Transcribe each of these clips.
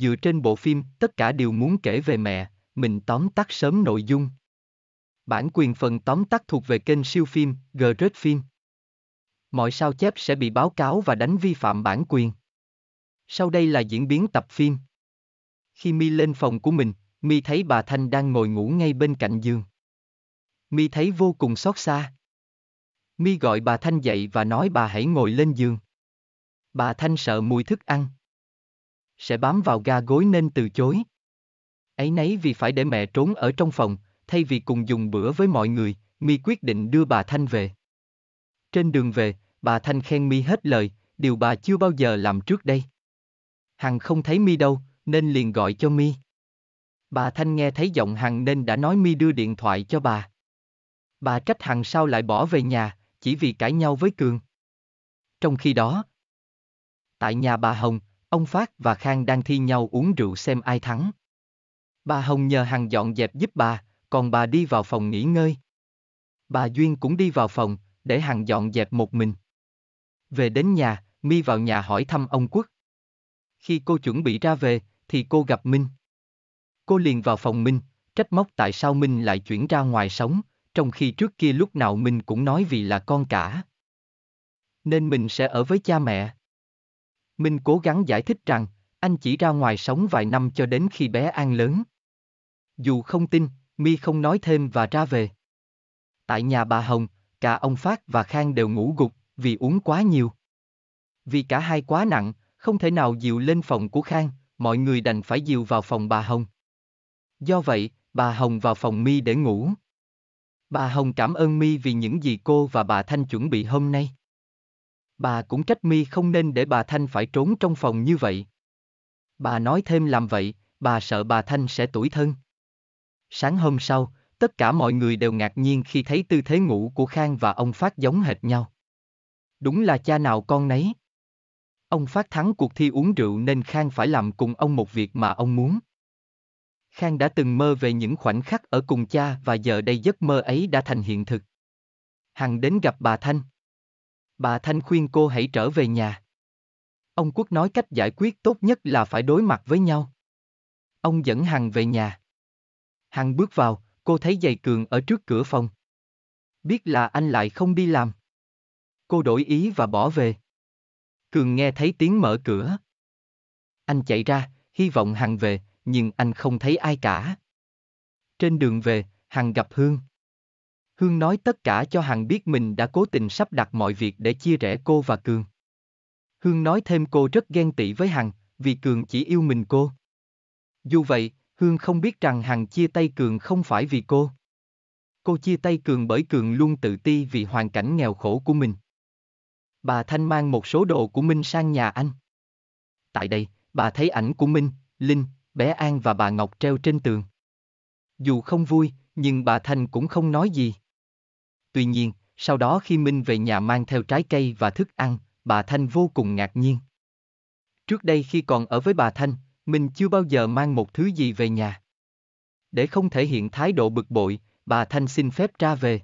Dựa trên bộ phim, tất cả đều muốn kể về mẹ, mình tóm tắt sớm nội dung. Bản quyền phần tóm tắt thuộc về kênh siêu phim, Great phim Mọi sao chép sẽ bị báo cáo và đánh vi phạm bản quyền. Sau đây là diễn biến tập phim. Khi Mi lên phòng của mình, Mi thấy bà Thanh đang ngồi ngủ ngay bên cạnh giường. Mi thấy vô cùng xót xa. Mi gọi bà Thanh dậy và nói bà hãy ngồi lên giường. Bà Thanh sợ mùi thức ăn sẽ bám vào ga gối nên từ chối. Ấy nấy vì phải để mẹ trốn ở trong phòng, thay vì cùng dùng bữa với mọi người, Mi quyết định đưa bà Thanh về. Trên đường về, bà Thanh khen Mi hết lời, điều bà chưa bao giờ làm trước đây. Hằng không thấy Mi đâu, nên liền gọi cho Mi. Bà Thanh nghe thấy giọng Hằng nên đã nói Mi đưa điện thoại cho bà. Bà trách Hằng sao lại bỏ về nhà, chỉ vì cãi nhau với Cường. Trong khi đó, tại nhà bà Hồng, Ông Phát và Khang đang thi nhau uống rượu xem ai thắng. Bà Hồng nhờ Hằng dọn dẹp giúp bà, còn bà đi vào phòng nghỉ ngơi. Bà Duyên cũng đi vào phòng, để Hằng dọn dẹp một mình. Về đến nhà, Mi vào nhà hỏi thăm ông Quốc. Khi cô chuẩn bị ra về, thì cô gặp Minh. Cô liền vào phòng Minh, trách móc tại sao Minh lại chuyển ra ngoài sống, trong khi trước kia lúc nào Minh cũng nói vì là con cả. Nên mình sẽ ở với cha mẹ. Minh cố gắng giải thích rằng, anh chỉ ra ngoài sống vài năm cho đến khi bé An lớn. Dù không tin, Mi không nói thêm và ra về. Tại nhà bà Hồng, cả ông Phát và Khang đều ngủ gục vì uống quá nhiều. Vì cả hai quá nặng, không thể nào dìu lên phòng của Khang, mọi người đành phải dìu vào phòng bà Hồng. Do vậy, bà Hồng vào phòng Mi để ngủ. Bà Hồng cảm ơn Mi vì những gì cô và bà Thanh chuẩn bị hôm nay. Bà cũng trách mi không nên để bà Thanh phải trốn trong phòng như vậy. Bà nói thêm làm vậy, bà sợ bà Thanh sẽ tủi thân. Sáng hôm sau, tất cả mọi người đều ngạc nhiên khi thấy tư thế ngủ của Khang và ông Phát giống hệt nhau. Đúng là cha nào con nấy. Ông Phát thắng cuộc thi uống rượu nên Khang phải làm cùng ông một việc mà ông muốn. Khang đã từng mơ về những khoảnh khắc ở cùng cha và giờ đây giấc mơ ấy đã thành hiện thực. Hằng đến gặp bà Thanh. Bà Thanh khuyên cô hãy trở về nhà. Ông Quốc nói cách giải quyết tốt nhất là phải đối mặt với nhau. Ông dẫn Hằng về nhà. Hằng bước vào, cô thấy giày cường ở trước cửa phòng. Biết là anh lại không đi làm. Cô đổi ý và bỏ về. Cường nghe thấy tiếng mở cửa. Anh chạy ra, hy vọng Hằng về, nhưng anh không thấy ai cả. Trên đường về, Hằng gặp Hương. Hương nói tất cả cho Hằng biết mình đã cố tình sắp đặt mọi việc để chia rẽ cô và Cường. Hương nói thêm cô rất ghen tị với Hằng, vì Cường chỉ yêu mình cô. Dù vậy, Hương không biết rằng Hằng chia tay Cường không phải vì cô. Cô chia tay Cường bởi Cường luôn tự ti vì hoàn cảnh nghèo khổ của mình. Bà Thanh mang một số đồ của Minh sang nhà anh. Tại đây, bà thấy ảnh của Minh, Linh, bé An và bà Ngọc treo trên tường. Dù không vui, nhưng bà Thanh cũng không nói gì. Tuy nhiên, sau đó khi Minh về nhà mang theo trái cây và thức ăn, bà Thanh vô cùng ngạc nhiên. Trước đây khi còn ở với bà Thanh, Minh chưa bao giờ mang một thứ gì về nhà. Để không thể hiện thái độ bực bội, bà Thanh xin phép ra về.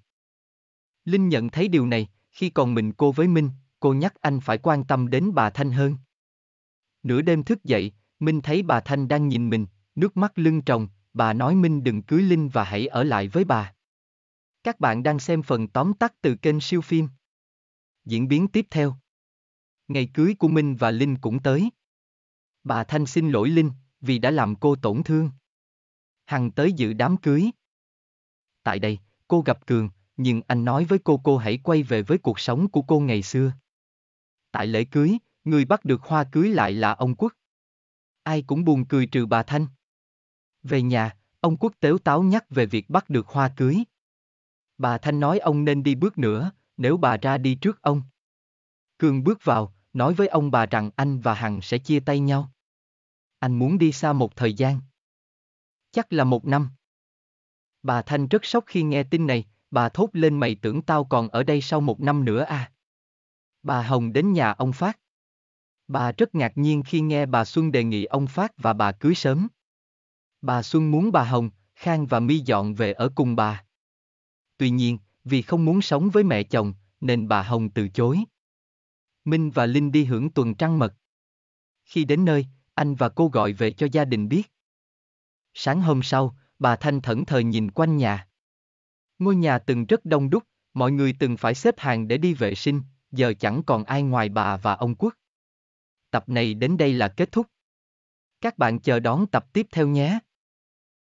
Linh nhận thấy điều này, khi còn mình cô với Minh, cô nhắc anh phải quan tâm đến bà Thanh hơn. Nửa đêm thức dậy, Minh thấy bà Thanh đang nhìn mình, nước mắt lưng tròng, bà nói Minh đừng cưới Linh và hãy ở lại với bà. Các bạn đang xem phần tóm tắt từ kênh siêu phim. Diễn biến tiếp theo. Ngày cưới của Minh và Linh cũng tới. Bà Thanh xin lỗi Linh vì đã làm cô tổn thương. Hằng tới dự đám cưới. Tại đây, cô gặp Cường, nhưng anh nói với cô cô hãy quay về với cuộc sống của cô ngày xưa. Tại lễ cưới, người bắt được hoa cưới lại là ông Quốc. Ai cũng buồn cười trừ bà Thanh. Về nhà, ông Quốc tếu táo nhắc về việc bắt được hoa cưới. Bà Thanh nói ông nên đi bước nữa, nếu bà ra đi trước ông. Cường bước vào, nói với ông bà rằng anh và Hằng sẽ chia tay nhau. Anh muốn đi xa một thời gian. Chắc là một năm. Bà Thanh rất sốc khi nghe tin này, bà thốt lên mày tưởng tao còn ở đây sau một năm nữa à. Bà Hồng đến nhà ông Phát. Bà rất ngạc nhiên khi nghe bà Xuân đề nghị ông Phát và bà cưới sớm. Bà Xuân muốn bà Hồng, Khang và Mi dọn về ở cùng bà. Tuy nhiên, vì không muốn sống với mẹ chồng, nên bà Hồng từ chối. Minh và Linh đi hưởng tuần trăng mật. Khi đến nơi, anh và cô gọi về cho gia đình biết. Sáng hôm sau, bà Thanh thẫn thờ nhìn quanh nhà. Ngôi nhà từng rất đông đúc, mọi người từng phải xếp hàng để đi vệ sinh, giờ chẳng còn ai ngoài bà và ông Quốc. Tập này đến đây là kết thúc. Các bạn chờ đón tập tiếp theo nhé.